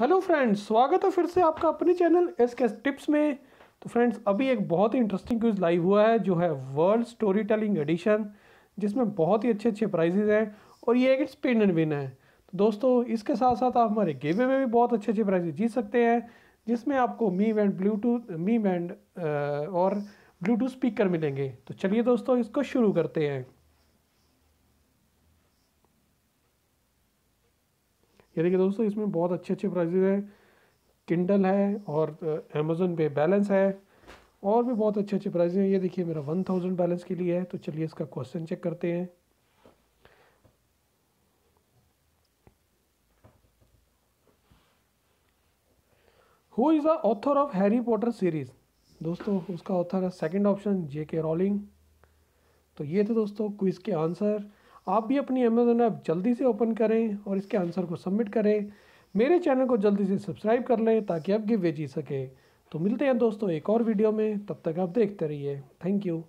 hello friends स्वागत है फिर से आपका अपने चैनल एस के टिप्स में तो फ्रेंड्स अभी एक बहुत ही इंटरेस्टिंग क्विज लाइव हुआ है जो है वर्ल्ड स्टोरी टेलिंग एडिशन जिसमें बहुत ही अच्छे अच्छे प्राइजेज हैं और ये एक स्पिन एंड विन है तो दोस्तों इसके साथ साथ आप हमारे गेमे में भी बहुत अच्छे अच्छे प्राइजेज जीत सकते हैं जिसमें आपको Mi band Bluetooth Mi and और ब्लूटूथ स्पीकर मिलेंगे तो चलिए दोस्तों इसको शुरू करते हैं ये देखिए दोस्तों इसमें बहुत अच्छे अच्छे प्राइजेज हैं किंडल है और अमेज़ोन पे बैलेंस है और भी बहुत अच्छे अच्छे प्राइजेज हैं ये देखिए मेरा वन थाउजेंड बैलेंस के लिए है तो चलिए इसका क्वेश्चन चेक करते हैं who is the author of Harry Potter series दोस्तों उसका ऑथर है सेकेंड ऑप्शन जे के रॉलिंग तो ये थे दोस्तों क्विज़ के आंसर आप भी अपनी अमेज़ोन ऐप जल्दी से ओपन करें और इसके आंसर को सबमिट करें मेरे चैनल को जल्दी से सब्सक्राइब कर लें ताकि आप गिवे जी सकें तो मिलते हैं दोस्तों एक और वीडियो में तब तक आप देखते रहिए थैंक यू